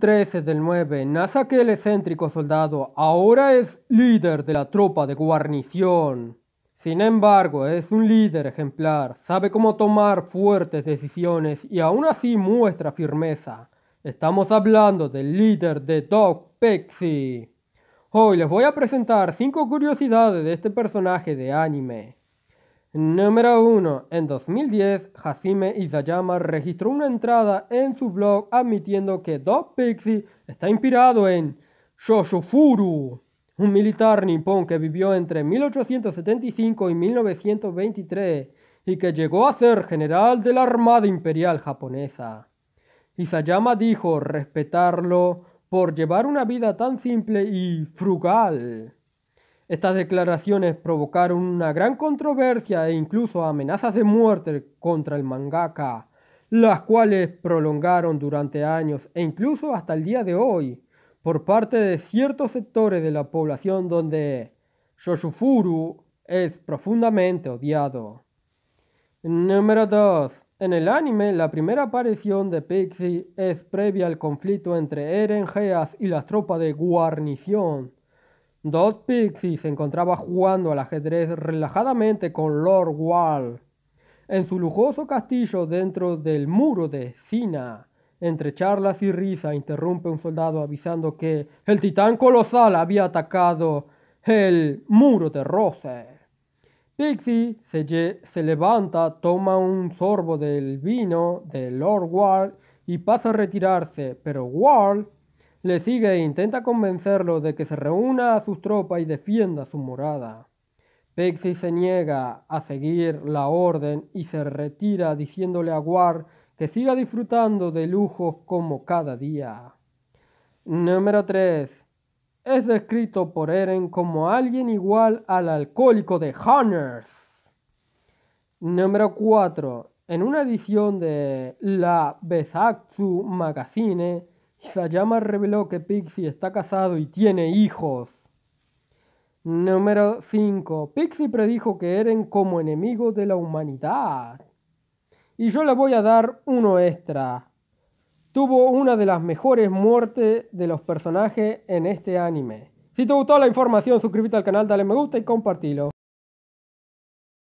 13 del 9 nace aquel excéntrico soldado, ahora es líder de la tropa de guarnición. Sin embargo, es un líder ejemplar, sabe cómo tomar fuertes decisiones y aún así muestra firmeza. Estamos hablando del líder de Dog Pexi. Hoy les voy a presentar 5 curiosidades de este personaje de anime. Número 1. En 2010, Hashime Izayama registró una entrada en su blog admitiendo que Dog Pixie está inspirado en Shoshofuru, un militar nipón que vivió entre 1875 y 1923 y que llegó a ser general de la Armada Imperial Japonesa. Izayama dijo respetarlo por llevar una vida tan simple y frugal. Estas declaraciones provocaron una gran controversia e incluso amenazas de muerte contra el mangaka, las cuales prolongaron durante años e incluso hasta el día de hoy por parte de ciertos sectores de la población donde Yoshufuru es profundamente odiado. Número 2. En el anime, la primera aparición de Pixie es previa al conflicto entre Eren y las tropas de guarnición. Dot Pixie se encontraba jugando al ajedrez relajadamente con Lord Wall en su lujoso castillo dentro del muro de Sina. Entre charlas y risa interrumpe un soldado avisando que el titán colosal había atacado el muro de roce. Pixie se, se, levanta, toma un sorbo del vino de Lord Wall y pasa a retirarse, pero Wall le sigue e intenta convencerlo de que se reúna a sus tropas y defienda su morada. Pexi se niega a seguir la orden y se retira diciéndole a Ward... que siga disfrutando de lujos como cada día. Número 3. Es descrito por Eren como alguien igual al alcohólico de Hunters. Número 4. En una edición de la Besatsu Magazine, Sayama reveló que Pixie está casado y tiene hijos. Número 5. Pixie predijo que Eren como enemigo de la humanidad. Y yo le voy a dar uno extra. Tuvo una de las mejores muertes de los personajes en este anime. Si te gustó la información, suscríbete al canal, dale me gusta y compartilo.